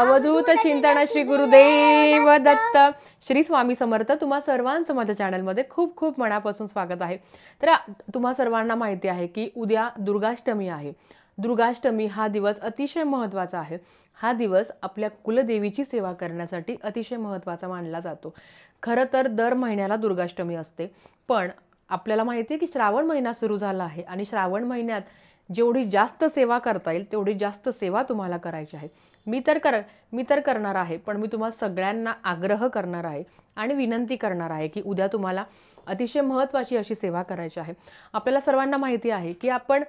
अवधूत चिंतन श्री गुरुदेव दत्त श्री स्वामी समर्थ तुम्हा सर्वांचं माझ्या चॅनलमध्ये खूप खूप मनापासून स्वागत आहे तर तुम्हा सर्वांना माहिती आहे की उद्या दुर्गाष्टमी आहे दुर्गाष्टमी हा दिवस अतिशय महत्त्वाचा आहे हा दिवस आपल्या कुलदेवीची सेवा करण्यासाठी अतिशय महत्त्वाचा मानला जातो खरं तर दर महिन्याला दुर्गाष्टमी असते पण आपल्याला माहिती आहे की श्रावण महिना सुरू झाला आहे आणि श्रावण महिन्यात जेवढी जास्त सेवा करता येईल तेवढी जास्त सेवा तुम्हाला करायची आहे मी तर कर मी तर करणार आहे पण मी तुम्हाला सगळ्यांना आग्रह करणार आहे आणि विनंती करणार आहे की उद्या तुम्हाला अतिशय महत्त्वाची अशी सेवा करायची आहे आपल्याला सर्वांना माहिती आहे की आपण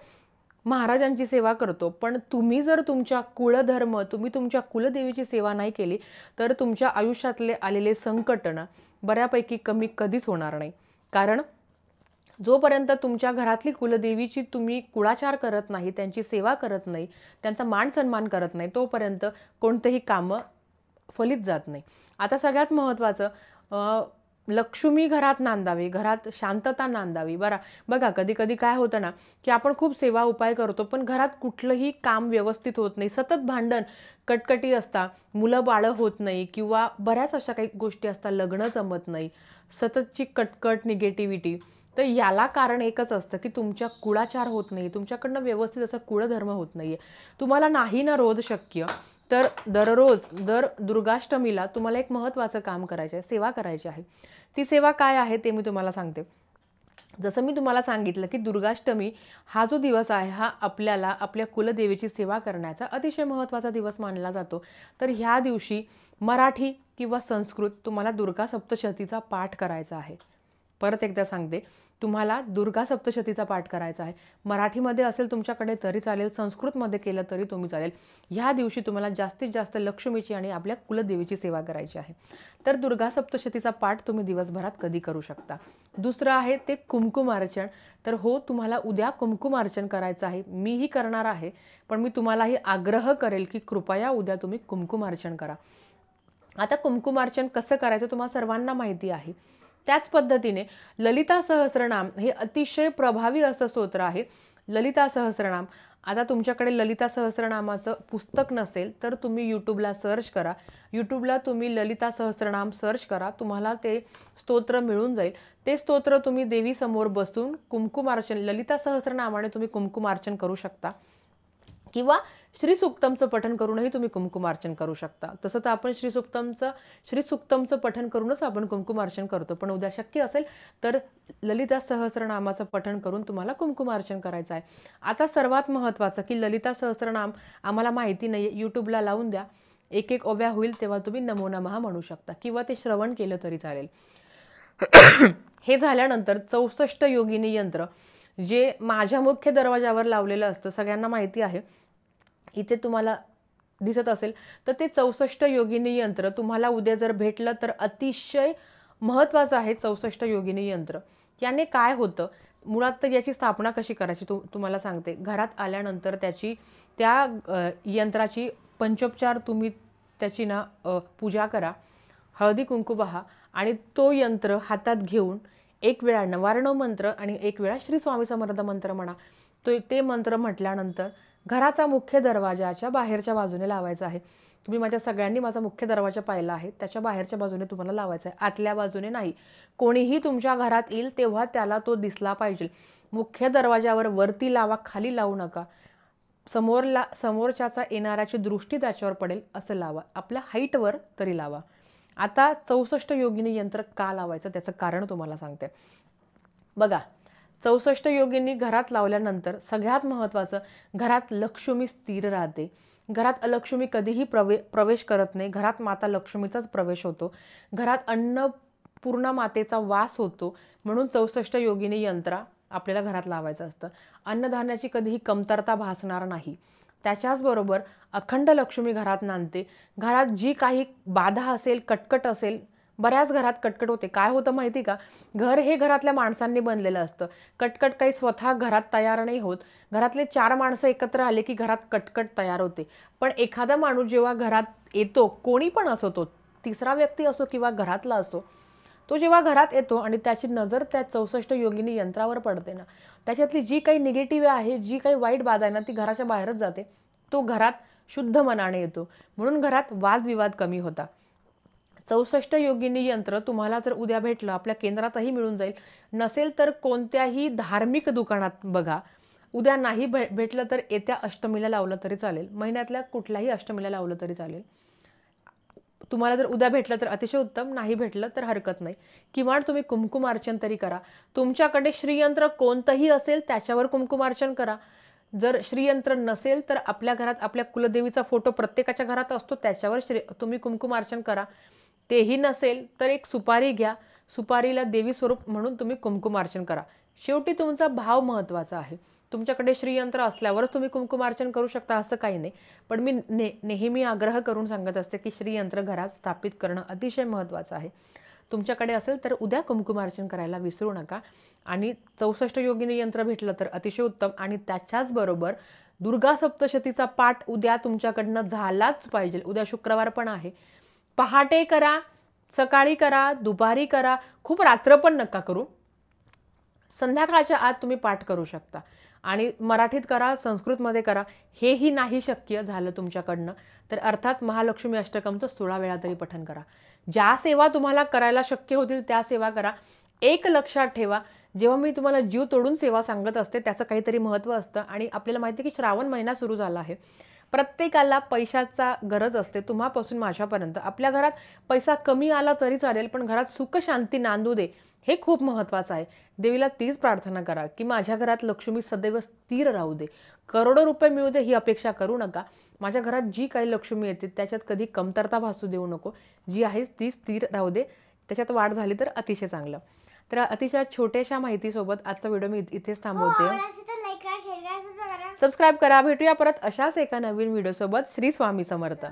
महाराजांची सेवा करतो पण तुम्ही जर तुमच्या कुळधर्म तुम्ही तुमच्या कुलदेवीची सेवा नाही केली तर तुमच्या आयुष्यातले आलेले संकटनं बऱ्यापैकी कमी कधीच होणार नाही कारण जोपर्यंत तुमच्या घरातली कुलदेवीची तुम्ही कुळाचार करत नाही त्यांची सेवा करत नाही त्यांचा मान सन्मान करत नाही तोपर्यंत कोणतंही कामं फलित जात नाही आता सगळ्यात महत्त्वाचं लक्ष्मी घरात नांदावी घरात शांतता नांदावी बरा बघा कधी कधी काय होतं ना की आपण खूप सेवा उपाय करतो पण घरात कुठलंही काम व्यवस्थित होत नाही सतत भांडण कटकटी असता मुलं बाळं होत नाही किंवा बऱ्याच अशा काही गोष्टी असतात लग्न जमत नाही सततची कटकट निगेटिव्हिटी तर याला कारण एकच असतं की तुमच्या कुळाचार होत नाही तुमच्याकडनं व्यवस्थित असा कुळधर्म होत नाही आहे तुम्हाला नाही ना रोज शक्य तर दररोज दर दुर्गाष्टमीला तुम्हाला एक महत्त्वाचं काम करायचं आहे सेवा करायची आहे ती सेवा काय आहे ते मी तुम्हाला सांगते जसं मी तुम्हाला सांगितलं की दुर्गाष्टमी हा जो दिवस आहे हा आपल्याला आपल्या कुलदेवीची सेवा करण्याचा अतिशय महत्त्वाचा दिवस मानला जातो तर ह्या दिवशी मराठी किंवा संस्कृत तुम्हाला दुर्गा सप्तशतीचा पाठ करायचा आहे परत एकदा सांगते तुम्हाला दुर्गा सप्तशतीचा पाठ करायचा आहे मराठीमध्ये असेल तुमच्याकडे तरी चालेल संस्कृतमध्ये केलं तरी तुम्ही चालेल ह्या दिवशी तुम्हाला जास्तीत जास्त लक्ष्मीची आणि आपल्या कुलदेवीची सेवा करायची आहे तर दुर्गा सप्तशतीचा पाठ तुम्ही दिवसभरात कधी करू शकता दुसरं आहे ते कुमकुम अर्चन तर हो तुम्हाला उद्या कुमकुम अर्चन करायचं आहे मीही करणार आहे पण मी तुम्हालाही आग्रह करेल की कृपया उद्या तुम्ही कुमकुम अर्चन करा आता अर्चन कसं करायचं तुम्हाला सर्वांना माहिती आहे त्याच पद्धतीने ललिता सहस्रनाम हे अतिशय प्रभावी असं स्तोत्र आहे ललिता सहस्रनाम आता तुमच्याकडे ललिता सहस्रनामाचं पुस्तक नसेल तर तुम्ही यूट्यूबला सर्च करा यूट्यूबला तुम्ही ललिता सहस्रनाम सर्च करा तुम्हाला ते स्तोत्र मिळून जाईल ते स्तोत्र तुम्ही देवीसमोर बसून कुमकुमार्चन ललिता सहस्रनामाने तुम्ही कुमकुमार्चन करू शकता किंवा श्रीसुक्तमचं पठण करूनही तुम्ही कुमकुमार्चन करू शकता तसं तर आपण श्री श्रीसुक्तमचं पठन करूनच आपण कुमकुमार्चन करतो पण उद्या शक्य असेल तर ललिता सहस्रनामाचं पठन करून तुम्हाला कुमकुमार्चन करायचं आहे आता सर्वात महत्त्वाचं की ललिता सहस्रनाम आम्हाला माहिती नाही आहे यूट्यूबला लावून द्या एक एक ओव्या होईल तेव्हा तुम्ही नमोना म्हणू शकता किंवा ते श्रवण केलं तरी चालेल हे झाल्यानंतर चौसष्ट योगिनी यंत्र जे माझ्या मुख्य दरवाजावर लावलेलं असतं सगळ्यांना माहिती आहे इथे तुम्हाला दिसत असेल तर ते चौसष्ट योगिनी यंत्र तुम्हाला उद्या जर भेटलं तर अतिशय महत्त्वाचं आहे चौसष्ट योगिनी यंत्र याने काय होतं मुळात तर याची स्थापना कशी करायची तु तुम्हाला सांगते घरात आल्यानंतर त्याची त्या यंत्राची पंचोपचार तुम्ही त्याची ना पूजा करा हळदी कुंकू पहा आणि तो यंत्र हातात घेऊन एक वेळा नवारण मंत्र आणि एक वेळा श्री स्वामी समर्थ मंत्र म्हणा तो ते मंत्र म्हटल्यानंतर घराचा मुख्य दरवाजाच्या बाहेरच्या बाजूने लावायचा आहे तुम्ही माझ्या सगळ्यांनी माझा मुख्य दरवाजा पाहिला आहे त्याच्या बाहेरच्या बाजूने तुम्हाला लावायचा आहे आतल्या बाजूने नाही कोणीही तुमच्या घरात येईल तेव्हा त्याला तो दिसला पाहिजे मुख्य दरवाजावर वरती लावा खाली लावू नका समोरला समोरच्याचा येणाऱ्याची दृष्टी त्याच्यावर पडेल असं लावा आपल्या हाईटवर तरी लावा आता चौसष्ट योगिनी यंत्र का लावायचं त्याचं कारण तुम्हाला सांगते बघा चौसष्ट योगींनी घरात लावल्यानंतर सगळ्यात महत्त्वाचं घरात लक्ष्मी स्थिर राहते घरात अलक्ष्मी कधीही प्रवे प्रवेश करत नाही घरात माता लक्ष्मीचाच प्रवेश होतो घरात अन्न पूर्ण मातेचा वास होतो म्हणून चौसष्ट योगिनी यंत्रा आपल्याला घरात लावायचं असतं अन्नधान्याची कधीही कमतरता भासणार नाही त्याच्याचबरोबर अखंड लक्ष्मी घरात नांदते घरात जी काही बाधा असेल कटकट असेल बऱ्याच घरात कटकट होते काय होतं माहिती का घर हे घरातल्या माणसांनी बनलेलं असतं कटकट काही स्वतः घरात तयार नाही होत घरातले चार माणसं एकत्र आले की घरात कटकट तयार होते पण एखादा माणूस जेव्हा घरात येतो कोणी पण असो तो तिसरा व्यक्ती असो किंवा घरातला असो तो जेव्हा घरात येतो आणि त्याची नजर त्या चौसष्ट योगिनी यंत्रावर पडते ना त्याच्यातली जी काही निगेटिव्ह आहे जी काही वाईट बाद आहे ना ती घराच्या बाहेरच जाते तो घरात शुद्ध मनाने येतो म्हणून घरात वादविवाद कमी होता चौसष्ट योगिनी यंत्र तुम्हाला जर उद्या भेटलं आपल्या केंद्रातही मिळून जाईल नसेल तर कोणत्याही धार्मिक दुकानात बघा उद्या नाही भे भेटलं तर येत्या अष्टमीला लावलं तरी चालेल महिन्यातल्या कुठल्याही अष्टमीला लावलं तरी चालेल तुम्हाला जर उद्या भेटलं तर अतिशय उत्तम नाही भेटलं तर हरकत नाही किमान तुम्ही कुमकुमार्चन तरी करा तुमच्याकडे श्रीयंत्र कोणतंही असेल त्याच्यावर कुमकुमार्चन करा जर श्रीयंत्र नसेल तर आपल्या घरात आपल्या कुलदेवीचा फोटो प्रत्येकाच्या घरात असतो त्याच्यावर श्री तुम्ही अर्चन करा तेही नसेल तर एक सुपारी घ्या सुपारीला देवी स्वरूप म्हणून तुम्ही कुमकुमार्चन करा शेवटी तुमचा भाव महत्त्वाचा आहे तुमच्याकडे श्रीयंत्र असल्यावरच तुम्ही कुमकुमार्चन करू शकता असं काही नाही पण मी ने नेहमी आग्रह करून सांगत असते की श्रीयंत्र घरात स्थापित करणं अतिशय महत्त्वाचं आहे तुमच्याकडे असेल तर उद्या कुमकुमार्चन करायला विसरू नका आणि चौसष्ट योगिनी यंत्र भेटलं तर अतिशय उत्तम आणि त्याच्याचबरोबर दुर्गा सप्तशतीचा पाठ उद्या तुमच्याकडनं झालाच पाहिजे उद्या शुक्रवार पण आहे पहाटे करा सकाळी करा दुपारी करा खूप रात्र पण नका करू संध्याकाळच्या आत तुम्ही पाठ करू शकता आणि मराठीत करा संस्कृतमध्ये करा हेही नाही शक्य झालं तुमच्याकडनं तर अर्थात महालक्ष्मी अष्टकमचं सोळा वेळा तरी पठन करा ज्या सेवा तुम्हाला करायला शक्य होतील त्या सेवा करा एक लक्षात ठेवा जेव्हा मी तुम्हाला जीव तोडून सेवा सांगत असते त्याचं काहीतरी महत्त्व असतं आणि आपल्याला माहिती आहे की श्रावण महिना सुरू झाला आहे प्रत्येकाला पैशाचा गरज असते तुम्हापासून माझ्यापर्यंत आपल्या घरात पैसा कमी आला तरी चालेल पण घरात सुख शांती नांदू दे हे खूप महत्त्वाचं आहे देवीला तीच प्रार्थना करा की माझ्या घरात लक्ष्मी सदैव स्थिर राहू दे करोडो रुपये मिळू दे ही अपेक्षा करू नका माझ्या घरात जी काही लक्ष्मी येते त्याच्यात कधी कमतरता भासू देऊ नको जी आहे ती स्थिर राहू दे त्याच्यात वाढ झाली तर अतिशय चांगलं तर अतिशय छोट्याशा माहितीसोबत आजचा व्हिडिओ मी इथेच थांबवते हो, सबस्क्राईब करा भेटूया परत अशाच एका नवीन व्हिडिओसोबत श्री स्वामी समर्थ